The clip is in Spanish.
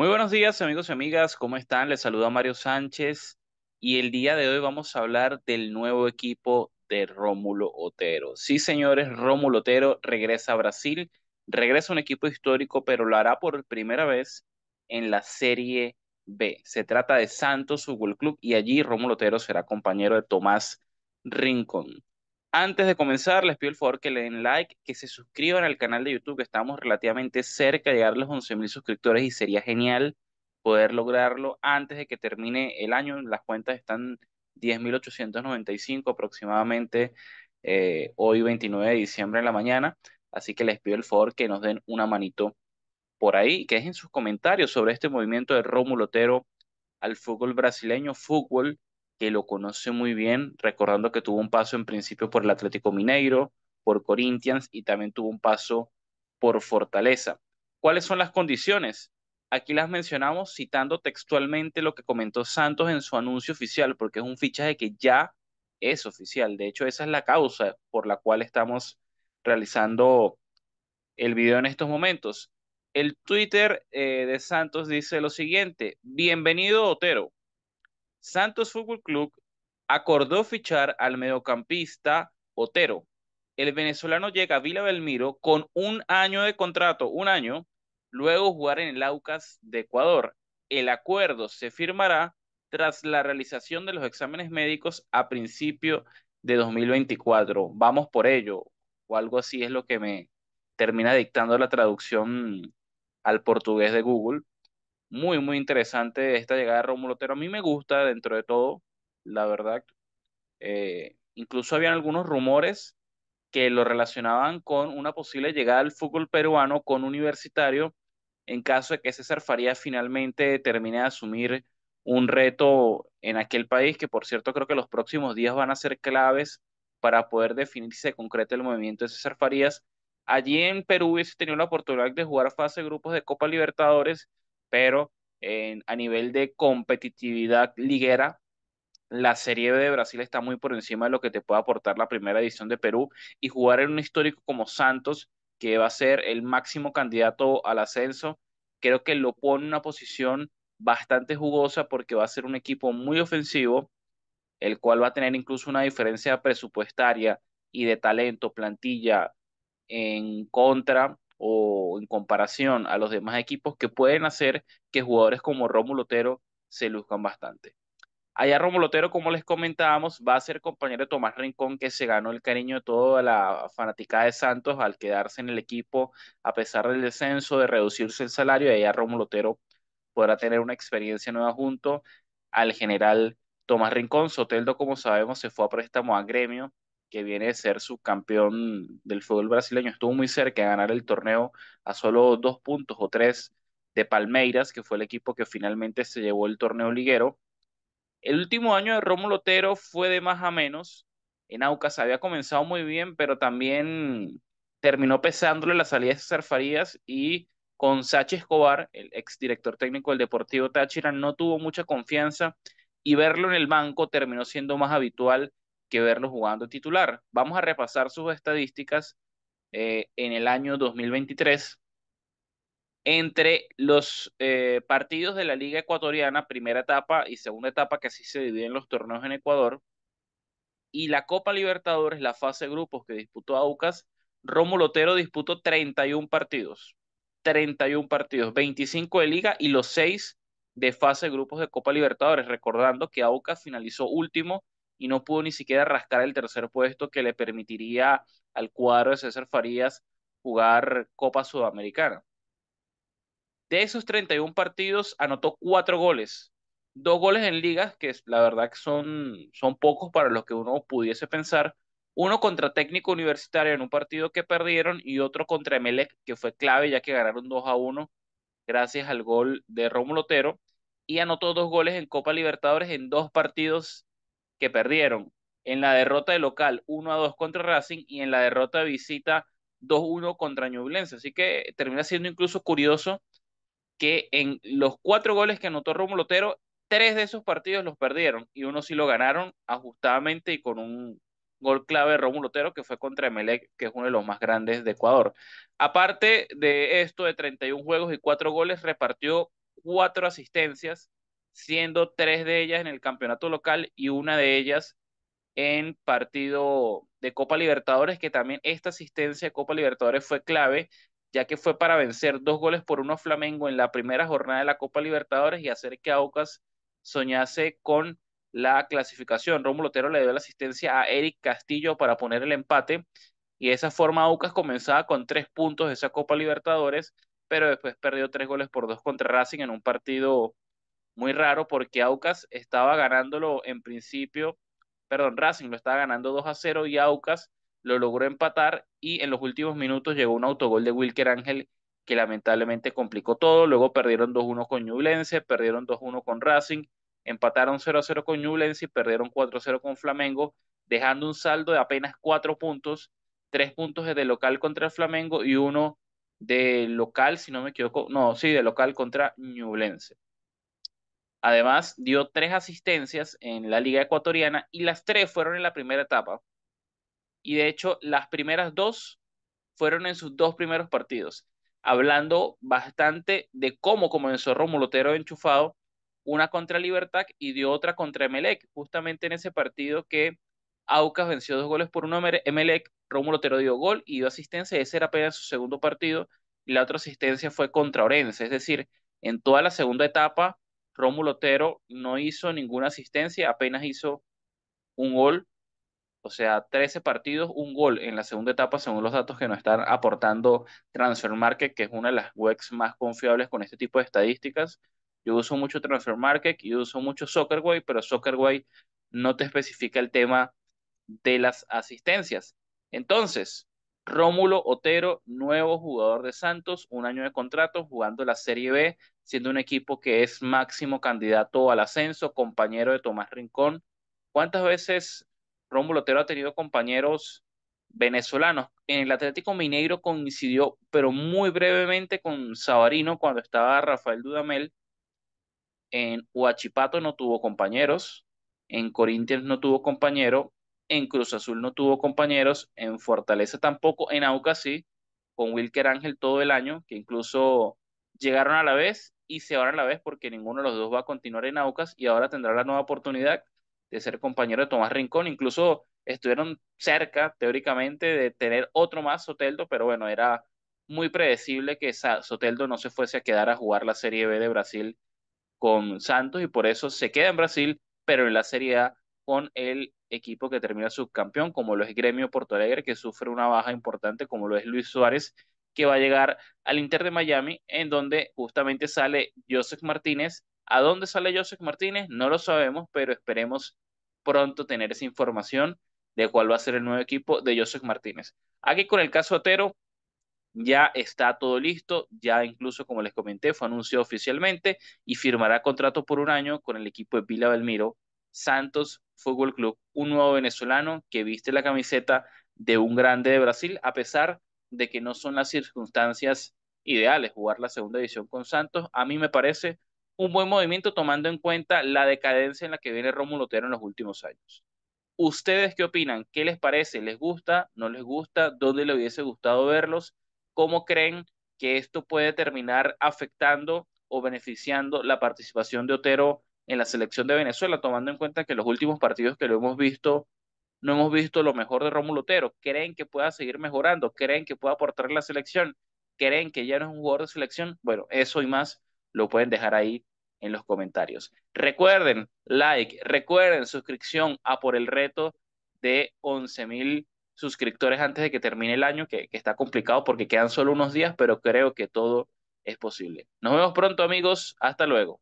Muy buenos días amigos y amigas, ¿cómo están? Les saluda Mario Sánchez y el día de hoy vamos a hablar del nuevo equipo de Rómulo Otero. Sí señores, Rómulo Otero regresa a Brasil, regresa un equipo histórico, pero lo hará por primera vez en la Serie B. Se trata de Santos Fútbol Club y allí Rómulo Otero será compañero de Tomás Rincón. Antes de comenzar, les pido el favor que le den like, que se suscriban al canal de YouTube, que estamos relativamente cerca de llegar a los 11.000 suscriptores y sería genial poder lograrlo antes de que termine el año. Las cuentas están 10.895 aproximadamente eh, hoy 29 de diciembre en la mañana. Así que les pido el favor que nos den una manito por ahí, que dejen sus comentarios sobre este movimiento de Rómulo Otero al fútbol brasileño, fútbol que lo conoce muy bien, recordando que tuvo un paso en principio por el Atlético Mineiro, por Corinthians y también tuvo un paso por Fortaleza. ¿Cuáles son las condiciones? Aquí las mencionamos citando textualmente lo que comentó Santos en su anuncio oficial, porque es un fichaje que ya es oficial. De hecho, esa es la causa por la cual estamos realizando el video en estos momentos. El Twitter eh, de Santos dice lo siguiente, bienvenido Otero, Santos Fútbol Club acordó fichar al mediocampista Otero. El venezolano llega a Vila Belmiro con un año de contrato, un año, luego jugar en el Aucas de Ecuador. El acuerdo se firmará tras la realización de los exámenes médicos a principio de 2024. Vamos por ello, o algo así es lo que me termina dictando la traducción al portugués de Google muy, muy interesante esta llegada de Rómulo A mí me gusta dentro de todo, la verdad. Eh, incluso habían algunos rumores que lo relacionaban con una posible llegada al fútbol peruano con universitario en caso de que César Faría finalmente termine de asumir un reto en aquel país, que por cierto creo que los próximos días van a ser claves para poder definir si se concreta el movimiento de César Farías. Allí en Perú hubiese tenido la oportunidad de jugar fase grupos de Copa Libertadores pero a nivel de competitividad liguera, la Serie B de Brasil está muy por encima de lo que te puede aportar la primera edición de Perú y jugar en un histórico como Santos, que va a ser el máximo candidato al ascenso, creo que lo pone en una posición bastante jugosa porque va a ser un equipo muy ofensivo, el cual va a tener incluso una diferencia presupuestaria y de talento, plantilla en contra o en comparación a los demás equipos que pueden hacer que jugadores como Rómulo Lotero se luzcan bastante. Allá Rómulo Lotero, como les comentábamos, va a ser compañero de Tomás Rincón, que se ganó el cariño de toda la fanaticada de Santos al quedarse en el equipo a pesar del descenso, de reducirse el salario. y Allá Rómulo Lotero podrá tener una experiencia nueva junto al general Tomás Rincón. Soteldo, como sabemos, se fue a préstamo a gremio que viene de ser subcampeón del fútbol brasileño, estuvo muy cerca de ganar el torneo a solo dos puntos o tres de Palmeiras, que fue el equipo que finalmente se llevó el torneo liguero. El último año de Rómulo Lotero fue de más a menos. En Aucas había comenzado muy bien, pero también terminó pesándole la salida de César y con Sachi Escobar, el exdirector técnico del Deportivo Táchira, no tuvo mucha confianza y verlo en el banco terminó siendo más habitual que verlo jugando titular. Vamos a repasar sus estadísticas eh, en el año 2023 entre los eh, partidos de la Liga Ecuatoriana, primera etapa y segunda etapa, que así se dividen los torneos en Ecuador, y la Copa Libertadores, la fase de grupos que disputó Aucas, Rómulo Otero disputó 31 partidos, 31 partidos, 25 de liga y los 6 de fase de grupos de Copa Libertadores, recordando que Aucas finalizó último y no pudo ni siquiera rascar el tercer puesto que le permitiría al cuadro de César Farías jugar Copa Sudamericana. De esos 31 partidos anotó cuatro goles, dos goles en ligas, que la verdad que son, son pocos para los que uno pudiese pensar, uno contra técnico universitario en un partido que perdieron y otro contra Emelec, que fue clave ya que ganaron 2 a 1 gracias al gol de Rómulo Otero, y anotó dos goles en Copa Libertadores en dos partidos que perdieron en la derrota de local 1 a 2 contra Racing y en la derrota de visita 2-1 contra Ñublense. Así que termina siendo incluso curioso que en los cuatro goles que anotó Romulo Lotero, tres de esos partidos los perdieron y uno sí lo ganaron ajustadamente y con un gol clave de Romulo Otero que fue contra Emelec, que es uno de los más grandes de Ecuador. Aparte de esto, de 31 juegos y cuatro goles, repartió cuatro asistencias siendo tres de ellas en el campeonato local y una de ellas en partido de Copa Libertadores, que también esta asistencia de Copa Libertadores fue clave, ya que fue para vencer dos goles por uno a Flamengo en la primera jornada de la Copa Libertadores y hacer que Aucas soñase con la clasificación. Rómulo Lotero le dio la asistencia a Eric Castillo para poner el empate y de esa forma Aucas comenzaba con tres puntos de esa Copa Libertadores, pero después perdió tres goles por dos contra Racing en un partido muy raro porque Aucas estaba ganándolo en principio, perdón, Racing lo estaba ganando 2 a 0 y Aucas lo logró empatar y en los últimos minutos llegó un autogol de Wilker Ángel que lamentablemente complicó todo, luego perdieron 2-1 con Ñublense, perdieron 2-1 con Racing, empataron 0-0 con Ñublense y perdieron 4-0 con Flamengo, dejando un saldo de apenas 4 puntos, 3 puntos de local contra el Flamengo y uno de local, si no me equivoco, no, sí, de local contra Ñublense. Además, dio tres asistencias en la Liga Ecuatoriana y las tres fueron en la primera etapa. Y de hecho, las primeras dos fueron en sus dos primeros partidos, hablando bastante de cómo comenzó Romulo Otero enchufado, una contra Libertad y dio otra contra Emelec, justamente en ese partido que Aucas venció dos goles por uno Emelec, Romulo Otero dio gol y dio asistencia, ese era apenas su segundo partido, y la otra asistencia fue contra Orense, es decir, en toda la segunda etapa Rómulo Otero no hizo ninguna asistencia, apenas hizo un gol, o sea, 13 partidos, un gol en la segunda etapa, según los datos que nos están aportando Transfer Market, que es una de las webs más confiables con este tipo de estadísticas. Yo uso mucho Transfer Market, yo uso mucho Soccerway, pero Soccerway no te especifica el tema de las asistencias. Entonces, Rómulo Otero, nuevo jugador de Santos, un año de contrato jugando la Serie B, siendo un equipo que es máximo candidato al ascenso, compañero de Tomás Rincón. ¿Cuántas veces Rómulo Otero ha tenido compañeros venezolanos? En el Atlético Mineiro coincidió, pero muy brevemente, con Sabarino cuando estaba Rafael Dudamel. En Huachipato no tuvo compañeros, en Corinthians no tuvo compañero, en Cruz Azul no tuvo compañeros, en Fortaleza tampoco, en Aucas sí, con Wilker Ángel todo el año, que incluso llegaron a la vez y se van a la vez porque ninguno de los dos va a continuar en Aucas y ahora tendrá la nueva oportunidad de ser compañero de Tomás Rincón. Incluso estuvieron cerca, teóricamente, de tener otro más Soteldo, pero bueno, era muy predecible que Soteldo no se fuese a quedar a jugar la Serie B de Brasil con Santos y por eso se queda en Brasil, pero en la Serie A con el equipo que termina subcampeón, como lo es Gremio Porto Alegre, que sufre una baja importante, como lo es Luis Suárez, que va a llegar al Inter de Miami, en donde justamente sale Joseph Martínez. ¿A dónde sale Joseph Martínez? No lo sabemos, pero esperemos pronto tener esa información de cuál va a ser el nuevo equipo de Joseph Martínez. Aquí con el caso Otero, ya está todo listo, ya incluso como les comenté, fue anunciado oficialmente y firmará contrato por un año con el equipo de Vila Belmiro Santos Fútbol Club, un nuevo venezolano que viste la camiseta de un grande de Brasil, a pesar de que no son las circunstancias ideales jugar la segunda división con Santos. A mí me parece un buen movimiento tomando en cuenta la decadencia en la que viene Rómulo Otero en los últimos años. ¿Ustedes qué opinan? ¿Qué les parece? ¿Les gusta? ¿No les gusta? ¿Dónde le hubiese gustado verlos? ¿Cómo creen que esto puede terminar afectando o beneficiando la participación de Otero en la selección de Venezuela, tomando en cuenta que los últimos partidos que lo hemos visto, no hemos visto lo mejor de Rómulo Otero. ¿Creen que pueda seguir mejorando? ¿Creen que pueda aportar la selección? ¿Creen que ya no es un jugador de selección? Bueno, eso y más lo pueden dejar ahí en los comentarios. Recuerden, like, recuerden suscripción a por el reto de 11.000 suscriptores antes de que termine el año, que está complicado porque quedan solo unos días, pero creo que todo es posible. Nos vemos pronto amigos, hasta luego.